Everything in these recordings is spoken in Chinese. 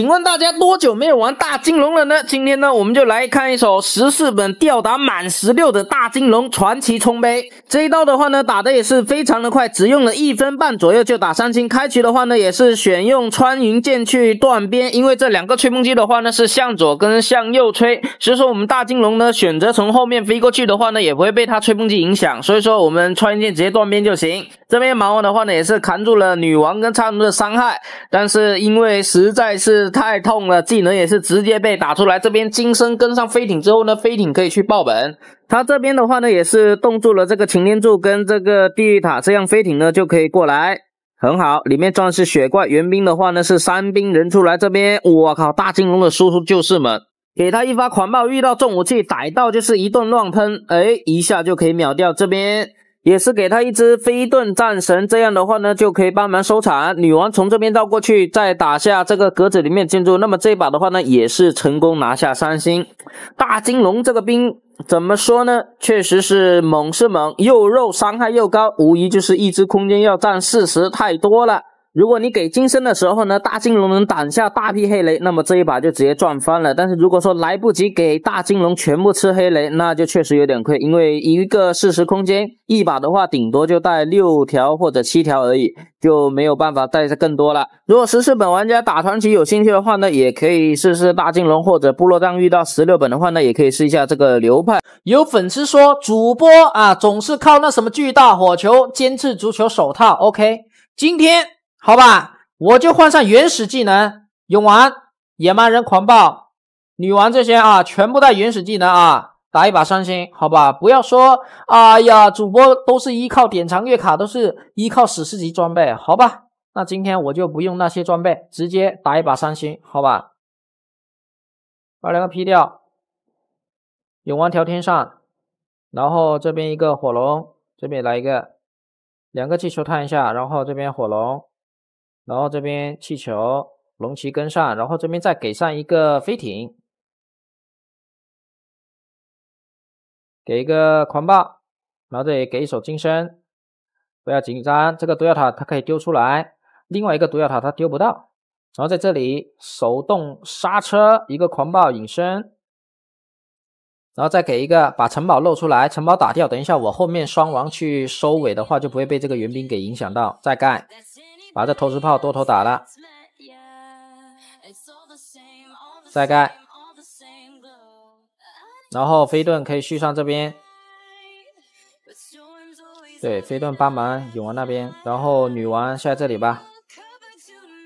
请问大家多久没有玩大金龙了呢？今天呢，我们就来看一首十四本吊打满十六的大金龙传奇冲杯。这一刀的话呢，打的也是非常的快，只用了一分半左右就打三星。开局的话呢，也是选用穿云箭去断边，因为这两个吹风机的话呢是向左跟向右吹，所以说我们大金龙呢选择从后面飞过去的话呢，也不会被它吹风机影响，所以说我们穿云箭直接断边就行。这边蛮王的话呢，也是扛住了女王跟苍龙的伤害，但是因为实在是太痛了，技能也是直接被打出来。这边金身跟上飞艇之后呢，飞艇可以去爆本。他这边的话呢，也是冻住了这个擎天柱跟这个地狱塔，这样飞艇呢就可以过来。很好，里面装的是雪怪援兵的话呢，是三兵人出来。这边我靠，大金龙的输出就是猛，给他一发狂暴，遇到重武器逮到就是一顿乱喷，哎，一下就可以秒掉这边。也是给他一只飞盾战神，这样的话呢，就可以帮忙收场。女王从这边绕过去，再打下这个格子里面建筑。那么这一把的话呢，也是成功拿下三星大金龙。这个兵怎么说呢？确实是猛是猛，又肉，伤害又高，无疑就是一只空间要占四十，太多了。如果你给金身的时候呢，大金龙能挡下大批黑雷，那么这一把就直接赚翻了。但是如果说来不及给大金龙全部吃黑雷，那就确实有点亏，因为一个四十空间一把的话，顶多就带六条或者七条而已，就没有办法带更多了。如果十四本玩家打传奇有兴趣的话呢，也可以试试大金龙或者部落战遇到十六本的话呢，也可以试一下这个流派。有粉丝说主播啊，总是靠那什么巨大火球、尖刺足球手套。OK，今天。好吧，我就换上原始技能，勇王、野蛮人、狂暴、女王这些啊，全部带原始技能啊，打一把三星。好吧，不要说，哎呀，主播都是依靠典藏月卡，都是依靠史诗级装备。好吧，那今天我就不用那些装备，直接打一把三星。好吧，把两个劈掉，勇王调天上，然后这边一个火龙，这边来一个，两个气球探一下，然后这边火龙。然后这边气球龙骑跟上，然后这边再给上一个飞艇，给一个狂暴，然后这里给一手金身，不要紧张，这个毒药塔它可以丢出来，另外一个毒药塔它丢不到，然后在这里手动刹车，一个狂暴隐身，然后再给一个把城堡露出来，城堡打掉，等一下我后面双王去收尾的话，就不会被这个援兵给影响到，再盖。把这投石炮多头打了，再盖，然后飞盾可以续上这边，对，飞盾帮忙女王那边，然后女王下这里吧，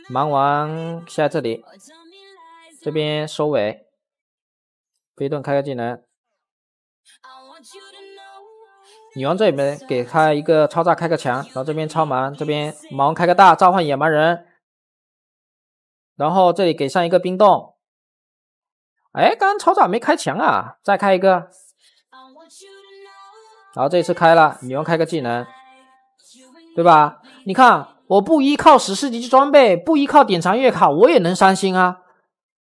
蛮王下这里，这边收尾，飞盾开个技能。女王这里面给他一个超炸，开个墙，然后这边超蛮，这边盲开个大，召唤野蛮人，然后这里给上一个冰冻。哎，刚刚超炸没开墙啊，再开一个。然后这次开了，女王开个技能，对吧？你看，我不依靠十四级装备，不依靠典藏月卡，我也能三星啊，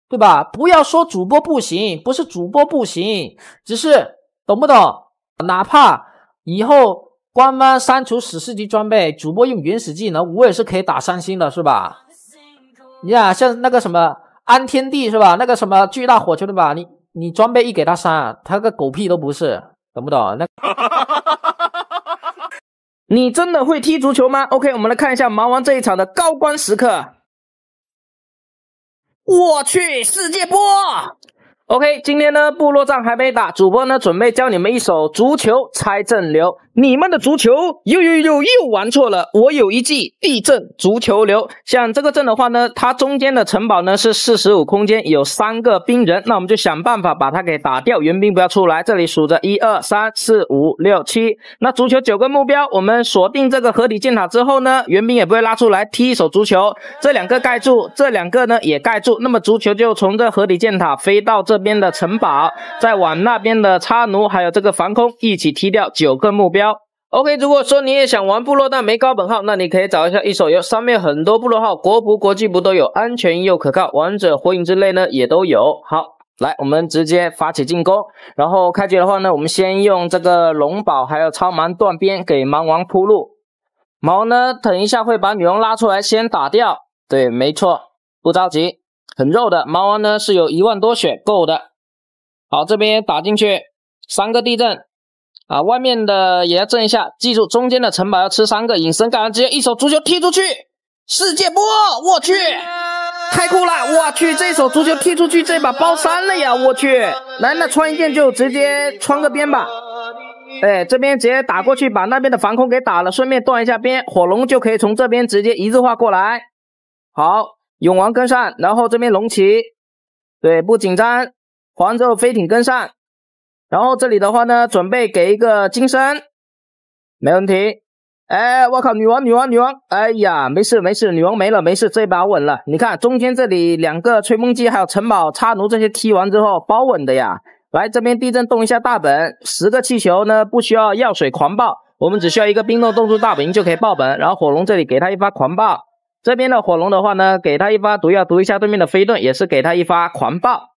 对吧？不要说主播不行，不是主播不行，只是懂不懂？哪怕以后官方删除史诗级装备，主播用原始技能，我也是可以打三星的，是吧？你看，像那个什么安天地是吧？那个什么巨大火球对吧？你你装备一给他删，他个狗屁都不是，懂不懂？那，你真的会踢足球吗？OK，我们来看一下盲王这一场的高光时刻。我去，世界波！OK，今天呢部落战还没打，主播呢准备教你们一首足球猜阵流。你们的足球又又又又玩错了！我有一记地震足球流，像这个阵的话呢，它中间的城堡呢是四十五空间，有三个兵人，那我们就想办法把它给打掉，援兵不要出来。这里数着一二三四五六七，那足球九个目标，我们锁定这个河底箭塔之后呢，援兵也不会拉出来踢一手足球，这两个盖住，这两个呢也盖住，那么足球就从这河底箭塔飞到这边的城堡，再往那边的差奴还有这个防空一起踢掉九个目标。OK，如果说你也想玩部落但没高本号，那你可以找一下一手游，上面很多部落号，国服、国际服都有，安全又可靠。王者、火影之类呢也都有。好，来，我们直接发起进攻。然后开局的话呢，我们先用这个龙宝还有超盲断边给蛮王铺路。毛呢，等一下会把女王拉出来先打掉。对，没错，不着急，很肉的。盲王呢是有一万多血，够的。好，这边打进去，三个地震。啊，外面的也要震一下，记住中间的城堡要吃三个隐身干，直接一手足球踢出去，世界波！我去，太酷了！我去，这一手足球踢出去，这把包三了呀！我去，来，那穿一件就直接穿个边吧。哎，这边直接打过去，把那边的防空给打了，顺便断一下边，火龙就可以从这边直接一字化过来。好，勇王跟上，然后这边龙骑，对，不紧张，黄后飞艇跟上。然后这里的话呢，准备给一个金身，没问题。哎，我靠，女王，女王，女王！哎呀，没事没事，女王没了，没事，这一把稳了。你看中间这里两个吹风机，还有城堡插奴这些踢完之后包稳的呀。来这边地震动一下大本，十个气球呢不需要药水狂暴，我们只需要一个冰冻冻住大本就可以爆本。然后火龙这里给他一发狂暴，这边的火龙的话呢，给他一发毒药毒一下对面的飞盾，也是给他一发狂暴。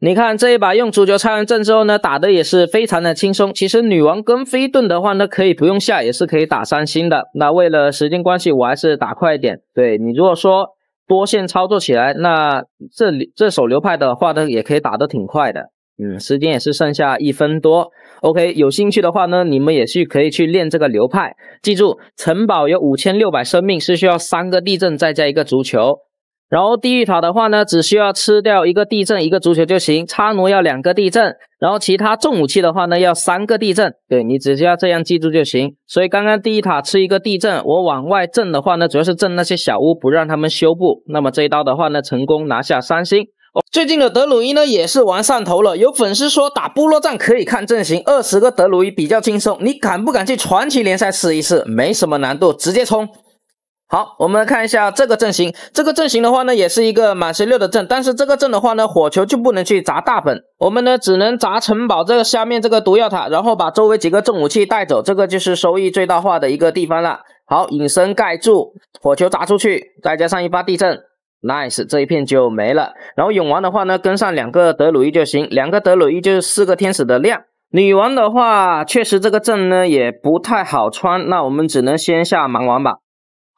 你看这一把用足球拆完阵之后呢，打的也是非常的轻松。其实女王跟飞盾的话呢，可以不用下，也是可以打三星的。那为了时间关系，我还是打快一点。对你如果说多线操作起来，那这里这手流派的话呢，也可以打的挺快的。嗯，时间也是剩下一分多。OK，有兴趣的话呢，你们也是可以去练这个流派。记住，城堡有五千六百生命，是需要三个地震再加一个足球。然后地狱塔的话呢，只需要吃掉一个地震一个足球就行。插奴要两个地震，然后其他重武器的话呢，要三个地震。对你只需要这样记住就行。所以刚刚第一塔吃一个地震，我往外震的话呢，主要是震那些小屋，不让他们修补。那么这一刀的话呢，成功拿下三星。最近的德鲁伊呢，也是玩上头了。有粉丝说打部落战可以看阵型，二十个德鲁伊比较轻松。你敢不敢去传奇联赛试一试？没什么难度，直接冲。好，我们看一下这个阵型。这个阵型的话呢，也是一个满十六的阵，但是这个阵的话呢，火球就不能去砸大本，我们呢只能砸城堡这个下面这个毒药塔，然后把周围几个重武器带走，这个就是收益最大化的一个地方了。好，隐身盖住，火球砸出去，再加上一发地震，nice，这一片就没了。然后勇王的话呢，跟上两个德鲁伊就行，两个德鲁伊就是四个天使的量。女王的话，确实这个阵呢也不太好穿，那我们只能先下盲王吧。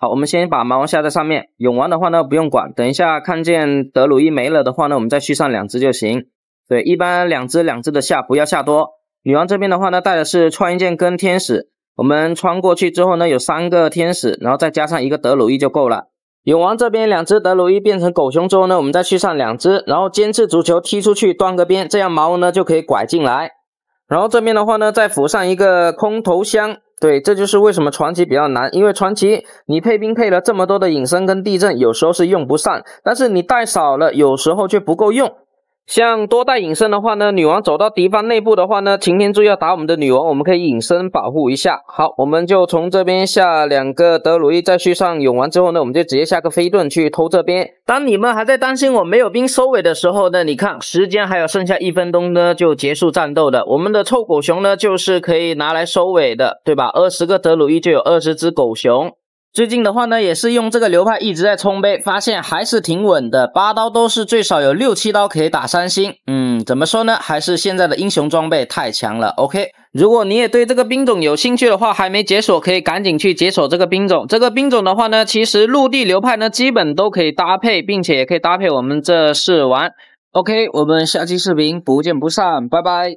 好，我们先把毛王下在上面，勇王的话呢不用管，等一下看见德鲁伊没了的话呢，我们再续上两只就行。对，一般两只两只的下，不要下多。女王这边的话呢，带的是穿云箭跟天使，我们穿过去之后呢，有三个天使，然后再加上一个德鲁伊就够了。勇王这边两只德鲁伊变成狗熊之后呢，我们再续上两只，然后尖刺足球踢出去断个边，这样毛呢就可以拐进来。然后这边的话呢，再补上一个空投箱。对，这就是为什么传奇比较难，因为传奇你配兵配了这么多的隐身跟地震，有时候是用不上，但是你带少了，有时候却不够用。像多带隐身的话呢，女王走到敌方内部的话呢，擎天柱要打我们的女王，我们可以隐身保护一下。好，我们就从这边下两个德鲁伊，再续上永王之后呢，我们就直接下个飞盾去偷这边。当你们还在担心我没有兵收尾的时候呢，你看时间还有剩下一分钟呢，就结束战斗了。我们的臭狗熊呢，就是可以拿来收尾的，对吧？二十个德鲁伊就有二十只狗熊。最近的话呢，也是用这个流派一直在冲杯，发现还是挺稳的。八刀都是最少有六七刀可以打三星。嗯，怎么说呢？还是现在的英雄装备太强了。OK，如果你也对这个兵种有兴趣的话，还没解锁可以赶紧去解锁这个兵种。这个兵种的话呢，其实陆地流派呢基本都可以搭配，并且也可以搭配我们这试玩。OK，我们下期视频不见不散，拜拜。